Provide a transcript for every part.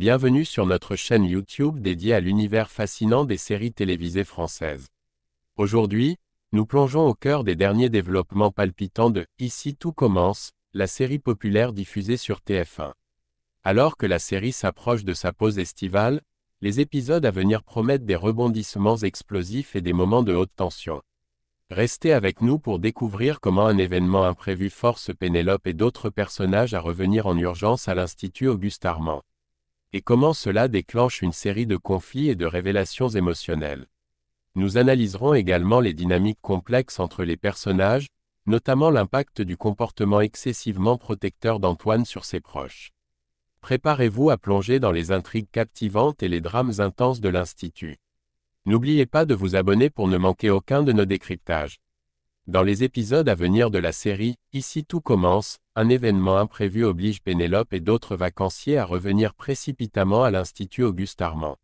Bienvenue sur notre chaîne YouTube dédiée à l'univers fascinant des séries télévisées françaises. Aujourd'hui, nous plongeons au cœur des derniers développements palpitants de Ici tout commence, la série populaire diffusée sur TF1. Alors que la série s'approche de sa pause estivale, les épisodes à venir promettent des rebondissements explosifs et des moments de haute tension. Restez avec nous pour découvrir comment un événement imprévu force Pénélope et d'autres personnages à revenir en urgence à l'Institut Auguste Armand et comment cela déclenche une série de conflits et de révélations émotionnelles. Nous analyserons également les dynamiques complexes entre les personnages, notamment l'impact du comportement excessivement protecteur d'Antoine sur ses proches. Préparez-vous à plonger dans les intrigues captivantes et les drames intenses de l'Institut. N'oubliez pas de vous abonner pour ne manquer aucun de nos décryptages. Dans les épisodes à venir de la série, Ici tout commence, un événement imprévu oblige Pénélope et d'autres vacanciers à revenir précipitamment à l'Institut Auguste Armand.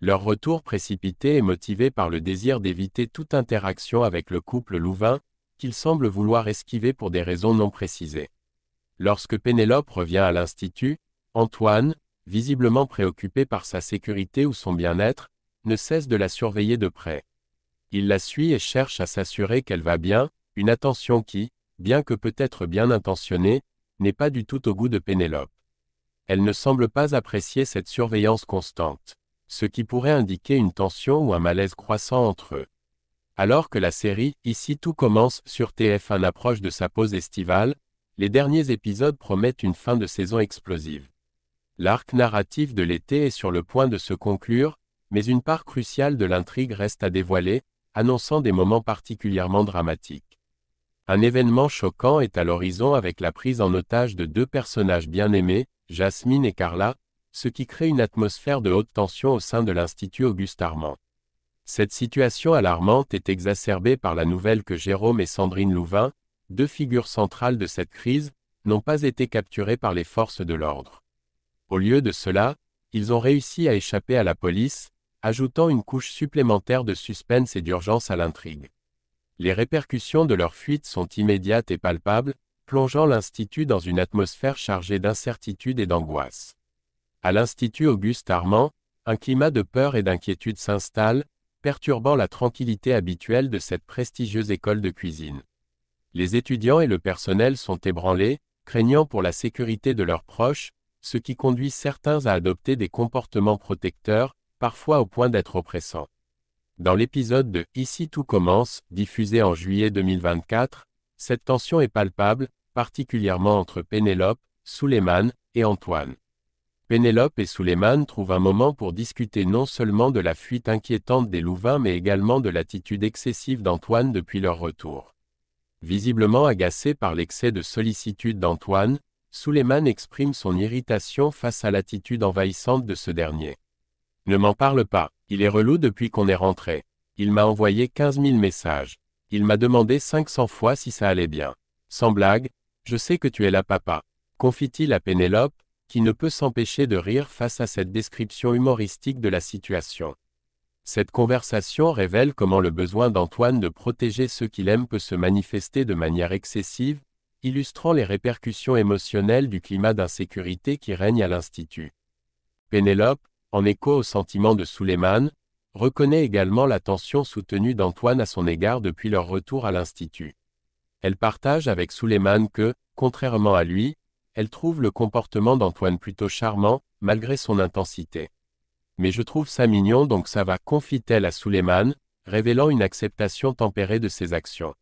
Leur retour précipité est motivé par le désir d'éviter toute interaction avec le couple Louvain, qu'ils semblent vouloir esquiver pour des raisons non précisées. Lorsque Pénélope revient à l'Institut, Antoine, visiblement préoccupé par sa sécurité ou son bien-être, ne cesse de la surveiller de près. Il la suit et cherche à s'assurer qu'elle va bien, une attention qui, bien que peut-être bien intentionnée, n'est pas du tout au goût de Pénélope. Elle ne semble pas apprécier cette surveillance constante, ce qui pourrait indiquer une tension ou un malaise croissant entre eux. Alors que la série Ici tout commence sur TF1 approche de sa pause estivale, les derniers épisodes promettent une fin de saison explosive. L'arc narratif de l'été est sur le point de se conclure, mais une part cruciale de l'intrigue reste à dévoiler, annonçant des moments particulièrement dramatiques. Un événement choquant est à l'horizon avec la prise en otage de deux personnages bien aimés, Jasmine et Carla, ce qui crée une atmosphère de haute tension au sein de l'Institut Auguste Armand. Cette situation alarmante est exacerbée par la nouvelle que Jérôme et Sandrine Louvain, deux figures centrales de cette crise, n'ont pas été capturés par les forces de l'ordre. Au lieu de cela, ils ont réussi à échapper à la police, ajoutant une couche supplémentaire de suspense et d'urgence à l'intrigue. Les répercussions de leur fuite sont immédiates et palpables, plongeant l'Institut dans une atmosphère chargée d'incertitude et d'angoisse. À l'Institut Auguste Armand, un climat de peur et d'inquiétude s'installe, perturbant la tranquillité habituelle de cette prestigieuse école de cuisine. Les étudiants et le personnel sont ébranlés, craignant pour la sécurité de leurs proches, ce qui conduit certains à adopter des comportements protecteurs, parfois au point d'être oppressant. Dans l'épisode de Ici tout commence, diffusé en juillet 2024, cette tension est palpable, particulièrement entre Pénélope, Souleymane et Antoine. Pénélope et Suleiman trouvent un moment pour discuter non seulement de la fuite inquiétante des Louvains mais également de l'attitude excessive d'Antoine depuis leur retour. Visiblement agacé par l'excès de sollicitude d'Antoine, Souleymane exprime son irritation face à l'attitude envahissante de ce dernier. Ne m'en parle pas, il est relou depuis qu'on est rentré. Il m'a envoyé 15 000 messages. Il m'a demandé 500 fois si ça allait bien. Sans blague, je sais que tu es là papa. Confie-t-il à Pénélope, qui ne peut s'empêcher de rire face à cette description humoristique de la situation. Cette conversation révèle comment le besoin d'Antoine de protéger ceux qu'il aime peut se manifester de manière excessive, illustrant les répercussions émotionnelles du climat d'insécurité qui règne à l'Institut. Pénélope, en écho au sentiment de Suleyman, reconnaît également l'attention soutenue d'Antoine à son égard depuis leur retour à l'Institut. Elle partage avec Suleyman que, contrairement à lui, elle trouve le comportement d'Antoine plutôt charmant, malgré son intensité. Mais je trouve ça mignon donc ça va, confie-t-elle à Suleyman, révélant une acceptation tempérée de ses actions.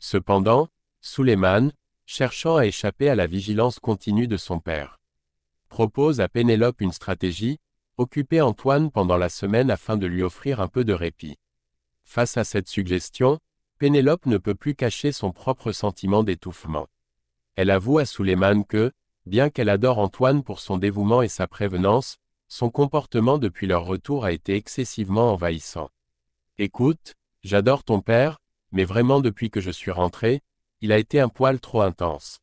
Cependant, Suleyman, cherchant à échapper à la vigilance continue de son père, propose à Pénélope une stratégie, occuper Antoine pendant la semaine afin de lui offrir un peu de répit. Face à cette suggestion, Pénélope ne peut plus cacher son propre sentiment d'étouffement. Elle avoue à Suleiman que, bien qu'elle adore Antoine pour son dévouement et sa prévenance, son comportement depuis leur retour a été excessivement envahissant. Écoute, j'adore ton père, mais vraiment depuis que je suis rentré, il a été un poil trop intense.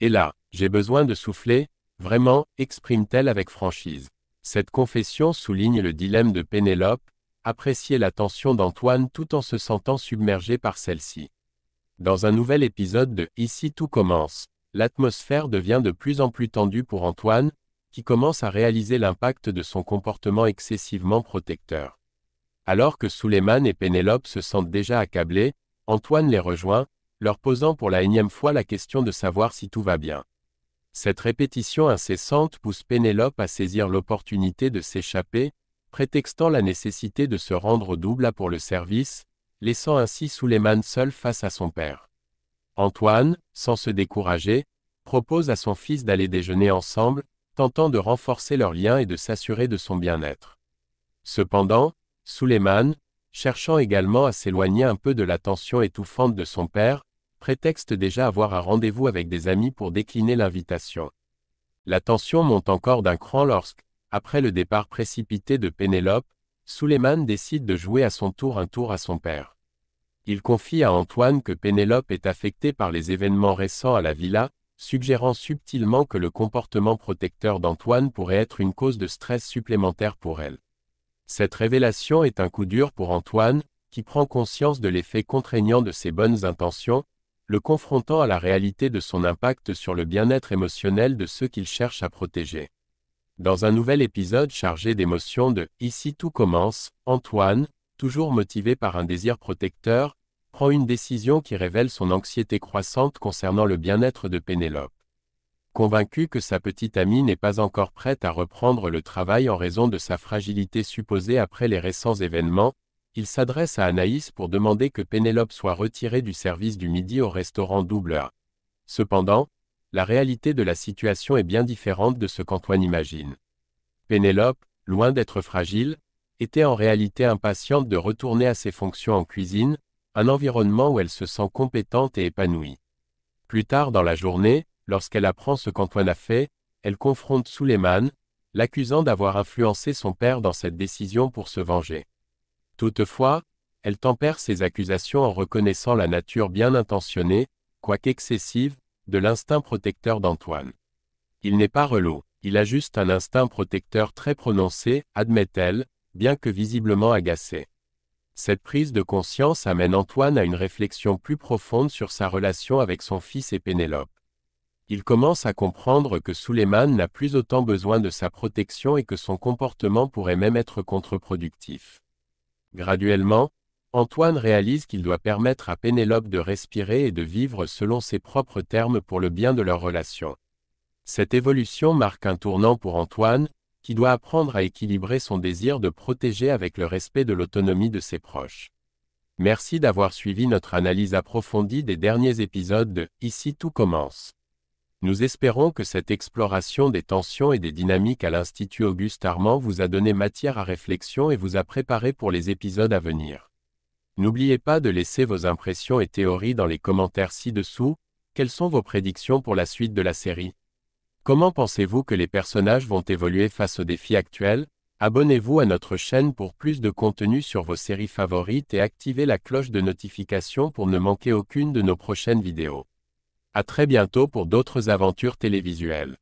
Et là, j'ai besoin de souffler, vraiment, exprime-t-elle avec franchise. Cette confession souligne le dilemme de Pénélope, apprécier l'attention d'Antoine tout en se sentant submergé par celle-ci. Dans un nouvel épisode de Ici tout commence, l'atmosphère devient de plus en plus tendue pour Antoine, qui commence à réaliser l'impact de son comportement excessivement protecteur. Alors que Suleiman et Pénélope se sentent déjà accablés, Antoine les rejoint, leur posant pour la énième fois la question de savoir si tout va bien. Cette répétition incessante pousse Pénélope à saisir l'opportunité de s'échapper, prétextant la nécessité de se rendre au double pour le service, laissant ainsi Suleiman seul face à son père. Antoine, sans se décourager, propose à son fils d'aller déjeuner ensemble, tentant de renforcer leur lien et de s'assurer de son bien-être. Cependant, Suleiman, cherchant également à s'éloigner un peu de l'attention étouffante de son père, prétexte déjà avoir un rendez-vous avec des amis pour décliner l'invitation. La tension monte encore d'un cran lorsque, après le départ précipité de Pénélope, Suleiman décide de jouer à son tour un tour à son père. Il confie à Antoine que Pénélope est affectée par les événements récents à la villa, suggérant subtilement que le comportement protecteur d'Antoine pourrait être une cause de stress supplémentaire pour elle. Cette révélation est un coup dur pour Antoine, qui prend conscience de l'effet contraignant de ses bonnes intentions, le confrontant à la réalité de son impact sur le bien-être émotionnel de ceux qu'il cherche à protéger. Dans un nouvel épisode chargé d'émotions de Ici tout commence, Antoine, toujours motivé par un désir protecteur, prend une décision qui révèle son anxiété croissante concernant le bien-être de Pénélope. Convaincu que sa petite amie n'est pas encore prête à reprendre le travail en raison de sa fragilité supposée après les récents événements, il s'adresse à Anaïs pour demander que Pénélope soit retirée du service du midi au restaurant Doubleur. Cependant, la réalité de la situation est bien différente de ce qu'Antoine imagine. Pénélope, loin d'être fragile, était en réalité impatiente de retourner à ses fonctions en cuisine, un environnement où elle se sent compétente et épanouie. Plus tard dans la journée, lorsqu'elle apprend ce qu'Antoine a fait, elle confronte Suleiman, l'accusant d'avoir influencé son père dans cette décision pour se venger. Toutefois, elle tempère ses accusations en reconnaissant la nature bien intentionnée, quoique excessive, de l'instinct protecteur d'Antoine. Il n'est pas relou, il a juste un instinct protecteur très prononcé, admet-elle, bien que visiblement agacé. Cette prise de conscience amène Antoine à une réflexion plus profonde sur sa relation avec son fils et Pénélope. Il commence à comprendre que Suleiman n'a plus autant besoin de sa protection et que son comportement pourrait même être contre-productif. Graduellement, Antoine réalise qu'il doit permettre à Pénélope de respirer et de vivre selon ses propres termes pour le bien de leur relation. Cette évolution marque un tournant pour Antoine, qui doit apprendre à équilibrer son désir de protéger avec le respect de l'autonomie de ses proches. Merci d'avoir suivi notre analyse approfondie des derniers épisodes de Ici tout commence. Nous espérons que cette exploration des tensions et des dynamiques à l'Institut Auguste Armand vous a donné matière à réflexion et vous a préparé pour les épisodes à venir. N'oubliez pas de laisser vos impressions et théories dans les commentaires ci-dessous. Quelles sont vos prédictions pour la suite de la série Comment pensez-vous que les personnages vont évoluer face aux défis actuels Abonnez-vous à notre chaîne pour plus de contenu sur vos séries favorites et activez la cloche de notification pour ne manquer aucune de nos prochaines vidéos. À très bientôt pour d'autres aventures télévisuelles.